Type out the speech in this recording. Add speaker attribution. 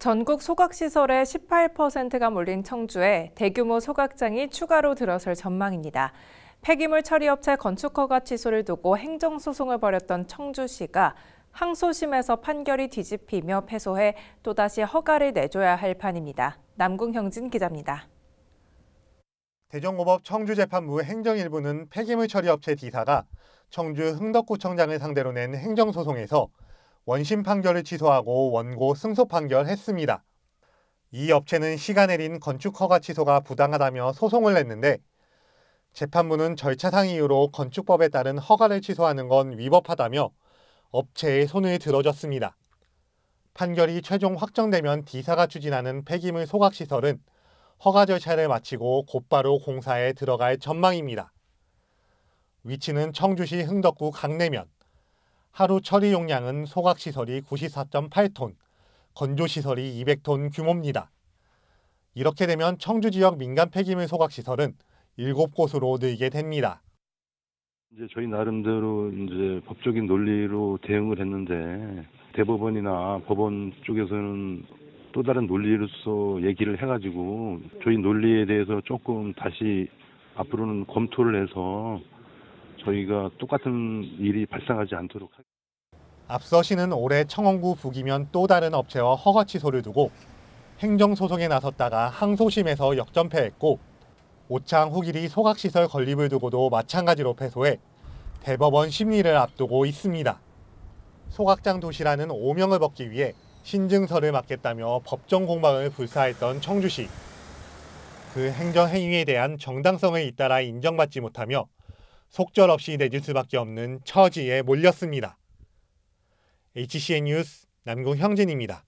Speaker 1: 전국 소각시설의 18%가 몰린 청주에 대규모 소각장이 추가로 들어설 전망입니다. 폐기물 처리업체 건축허가 취소를 두고 행정소송을 벌였던 청주시가 항소심에서 판결이 뒤집히며 패소해 또다시 허가를 내줘야 할 판입니다. 남궁형진 기자입니다.
Speaker 2: 대전고법 청주재판부 행정일부는 폐기물 처리업체 D사가 청주 흥덕구청장을 상대로 낸 행정소송에서 원심 판결을 취소하고 원고 승소 판결했습니다. 이 업체는 시가내린 건축 허가 취소가 부당하다며 소송을 냈는데 재판부는 절차상 이유로 건축법에 따른 허가를 취소하는 건 위법하다며 업체의 손을 들어줬습니다. 판결이 최종 확정되면 D사가 추진하는 폐기물 소각시설은 허가 절차를 마치고 곧바로 공사에 들어갈 전망입니다. 위치는 청주시 흥덕구 강내면, 하루 처리 용량은 소각시설이 94.8톤, 건조시설이 200톤 규모입니다. 이렇게 되면 청주 지역 민간 폐기물 소각시설은 7곳으로 늘게 됩니다.
Speaker 3: 이제 저희 나름대로 이제 법적인 논리로 대응을 했는데 대법원이나 법원 쪽에서는 또 다른 논리로서 얘기를 해가지고 저희 논리에 대해서 조금 다시 앞으로는 검토를 해서 저희가 똑같은 일이 발생하지 않도록
Speaker 2: 앞서 시는 올해 청원구 북이면 또 다른 업체와 허가 취소를 두고 행정소송에 나섰다가 항소심에서 역전패했고 오창 후길이 소각시설 건립을 두고도 마찬가지로 패소해 대법원 심리를 앞두고 있습니다. 소각장 도시라는 오명을 벗기 위해 신증서를 맡겠다며 법정 공방을 불사했던 청주시. 그 행정 행위에 대한 정당성을 잇따라 인정받지 못하며 속절없이 내질 수밖에 없는 처지에 몰렸습니다. HCN 뉴스 남궁형진입니다.